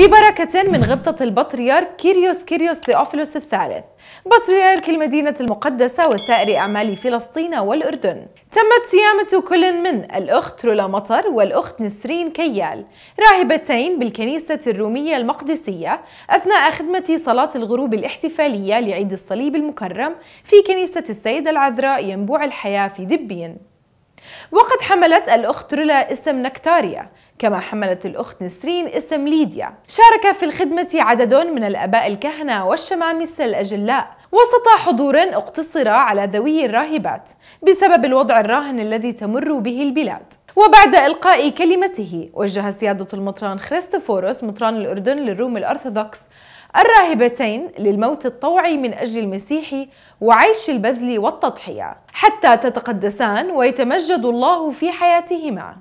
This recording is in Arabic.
ببركة من غبطة البطريرك كيريوس كيريوس ثيوفيلوس الثالث بطريرك المدينة المقدسة وسائر أعمال فلسطين والأردن تمت صيامة كل من الأخت رولا مطر والأخت نسرين كيال راهبتين بالكنيسة الرومية المقدسية أثناء خدمة صلاة الغروب الاحتفالية لعيد الصليب المكرم في كنيسة السيدة العذراء ينبوع الحياة في دبين وقد حملت الأخت رولا اسم نكتاريا كما حملت الأخت نسرين اسم ليديا شارك في الخدمة عدد من الأباء الكهنة والشمامسة الأجلاء وسط حضور اقتصر على ذوي الراهبات بسبب الوضع الراهن الذي تمر به البلاد وبعد إلقاء كلمته وجه سيادة المطران خريستوفوروس مطران الأردن للروم الأرثوذكس الراهبتين للموت الطوعي من أجل المسيح وعيش البذل والتضحية حتى تتقدسان ويتمجد الله في حياتهما